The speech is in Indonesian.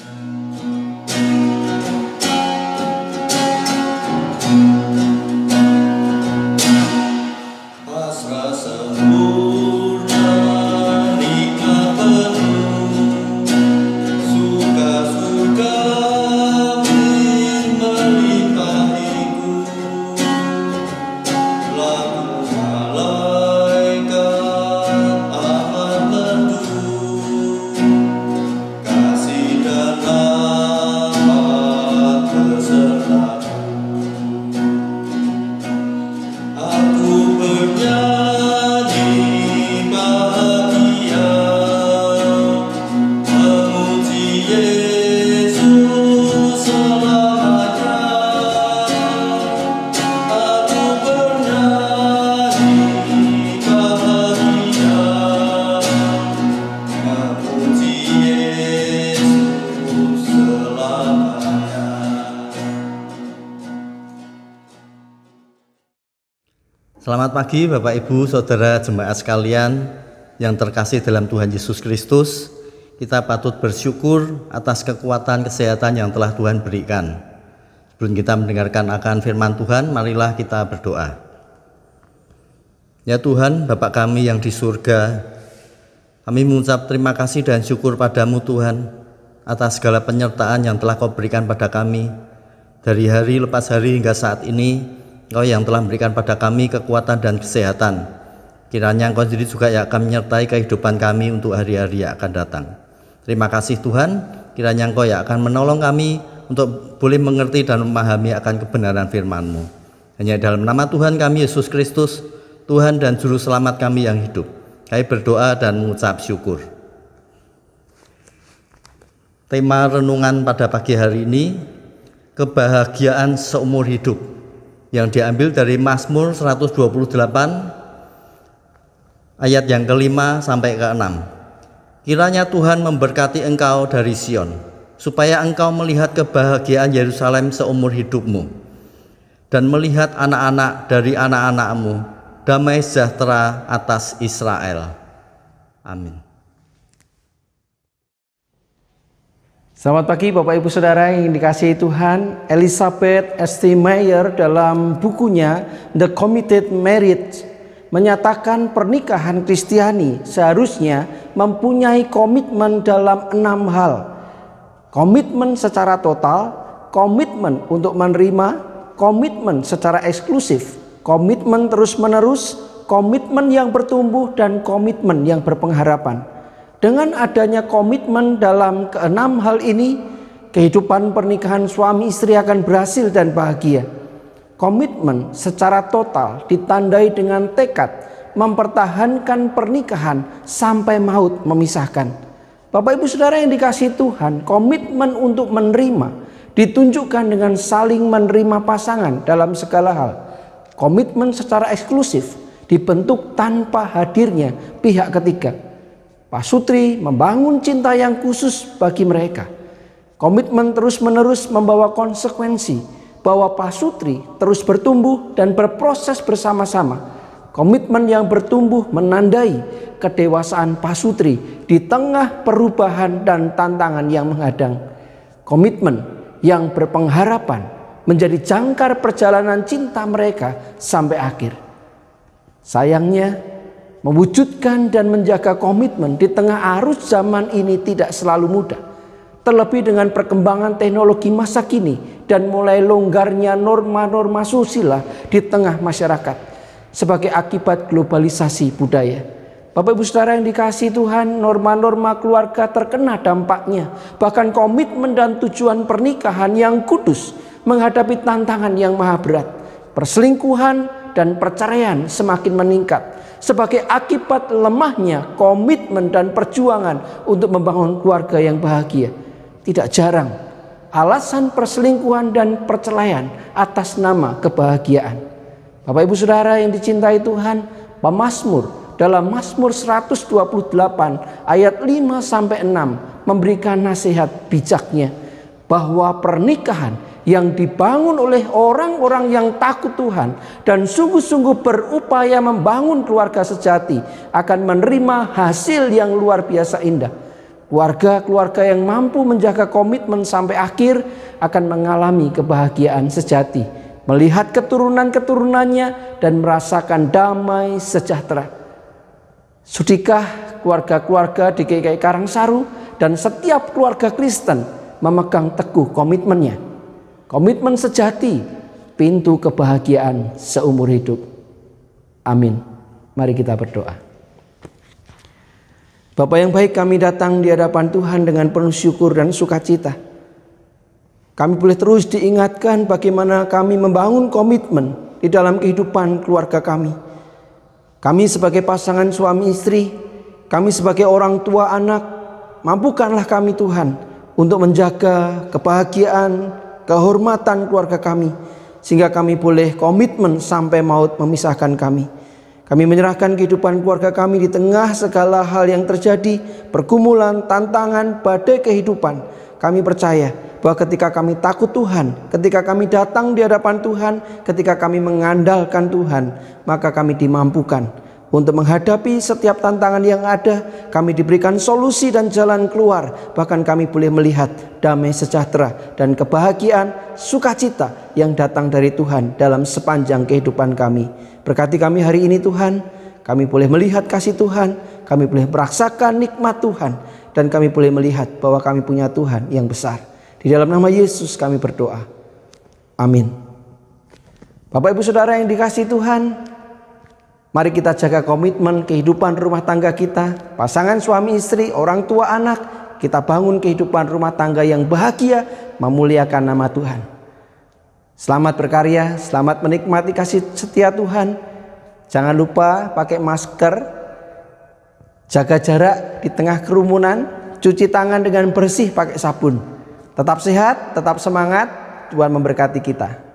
Mm-hmm. Selamat pagi Bapak Ibu, Saudara jemaat sekalian yang terkasih dalam Tuhan Yesus Kristus. Kita patut bersyukur atas kekuatan kesehatan yang telah Tuhan berikan. Sebelum kita mendengarkan akan firman Tuhan, marilah kita berdoa. Ya Tuhan, Bapak kami yang di surga, kami mengucap terima kasih dan syukur padamu Tuhan atas segala penyertaan yang telah kau berikan pada kami dari hari lepas hari hingga saat ini Engkau yang telah memberikan pada kami kekuatan dan kesehatan. Kiranya Engkau sendiri juga yang akan menyertai kehidupan kami untuk hari-hari yang akan datang. Terima kasih Tuhan, kiranya Engkau yang akan menolong kami untuk boleh mengerti dan memahami akan kebenaran firman-Mu. Hanya dalam nama Tuhan kami Yesus Kristus, Tuhan dan Juru Selamat kami yang hidup. Kami berdoa dan mengucap syukur. Tema renungan pada pagi hari ini, kebahagiaan seumur hidup yang diambil dari Mazmur 128 ayat yang kelima sampai ke enam Kiranya Tuhan memberkati engkau dari Sion, supaya engkau melihat kebahagiaan Yerusalem seumur hidupmu, dan melihat anak-anak dari anak-anakmu, damai sejahtera atas Israel. Amin. Selamat pagi Bapak Ibu Saudara yang dikasihi Tuhan. Elizabeth St. Mayer dalam bukunya The Committed Marriage menyatakan pernikahan Kristiani seharusnya mempunyai komitmen dalam enam hal. Komitmen secara total, komitmen untuk menerima, komitmen secara eksklusif, komitmen terus-menerus, komitmen yang bertumbuh dan komitmen yang berpengharapan. Dengan adanya komitmen dalam keenam hal ini, kehidupan pernikahan suami istri akan berhasil dan bahagia. Komitmen secara total ditandai dengan tekad mempertahankan pernikahan sampai maut memisahkan. Bapak Ibu Saudara yang dikasih Tuhan, komitmen untuk menerima ditunjukkan dengan saling menerima pasangan dalam segala hal. Komitmen secara eksklusif dibentuk tanpa hadirnya pihak ketiga. Pak Sutri membangun cinta yang khusus bagi mereka. Komitmen terus-menerus membawa konsekuensi bahwa Pak Sutri terus bertumbuh dan berproses bersama-sama. Komitmen yang bertumbuh menandai kedewasaan Pak Sutri di tengah perubahan dan tantangan yang menghadang. Komitmen yang berpengharapan menjadi jangkar perjalanan cinta mereka sampai akhir. Sayangnya, mewujudkan dan menjaga komitmen di tengah arus zaman ini tidak selalu mudah. Terlebih dengan perkembangan teknologi masa kini dan mulai longgarnya norma-norma susila di tengah masyarakat sebagai akibat globalisasi budaya. Bapak Ibu Saudara yang dikasih Tuhan, norma-norma keluarga terkena dampaknya. Bahkan komitmen dan tujuan pernikahan yang kudus menghadapi tantangan yang maha berat. Perselingkuhan, dan perceraian semakin meningkat sebagai akibat lemahnya komitmen dan perjuangan untuk membangun keluarga yang bahagia. Tidak jarang alasan perselingkuhan dan perceraian atas nama kebahagiaan. Bapak Ibu Saudara yang dicintai Tuhan, pemazmur dalam Mazmur 128 ayat 5 sampai 6 memberikan nasihat bijaknya bahwa pernikahan yang dibangun oleh orang-orang yang takut Tuhan dan sungguh-sungguh berupaya membangun keluarga sejati akan menerima hasil yang luar biasa indah. Keluarga-keluarga yang mampu menjaga komitmen sampai akhir akan mengalami kebahagiaan sejati, melihat keturunan-keturunannya dan merasakan damai sejahtera. Sudikah keluarga-keluarga di GKI Karangsaru dan setiap keluarga Kristen memegang teguh komitmennya? komitmen sejati, pintu kebahagiaan seumur hidup. Amin. Mari kita berdoa. Bapak yang baik kami datang di hadapan Tuhan dengan penuh syukur dan sukacita. Kami boleh terus diingatkan bagaimana kami membangun komitmen di dalam kehidupan keluarga kami. Kami sebagai pasangan suami istri, kami sebagai orang tua anak, mampukanlah kami Tuhan untuk menjaga kebahagiaan, kehormatan keluarga kami sehingga kami boleh komitmen sampai maut memisahkan kami. Kami menyerahkan kehidupan keluarga kami di tengah segala hal yang terjadi, pergumulan, tantangan, badai kehidupan. Kami percaya bahwa ketika kami takut Tuhan, ketika kami datang di hadapan Tuhan, ketika kami mengandalkan Tuhan, maka kami dimampukan untuk menghadapi setiap tantangan yang ada, kami diberikan solusi dan jalan keluar. Bahkan kami boleh melihat damai sejahtera dan kebahagiaan, sukacita yang datang dari Tuhan dalam sepanjang kehidupan kami. Berkati kami hari ini Tuhan, kami boleh melihat kasih Tuhan, kami boleh merasakan nikmat Tuhan, dan kami boleh melihat bahwa kami punya Tuhan yang besar. Di dalam nama Yesus kami berdoa. Amin. Bapak ibu saudara yang dikasih Tuhan, Mari kita jaga komitmen kehidupan rumah tangga kita, pasangan suami istri, orang tua anak. Kita bangun kehidupan rumah tangga yang bahagia, memuliakan nama Tuhan. Selamat berkarya, selamat menikmati kasih setia Tuhan. Jangan lupa pakai masker, jaga jarak di tengah kerumunan, cuci tangan dengan bersih pakai sabun. Tetap sehat, tetap semangat, Tuhan memberkati kita.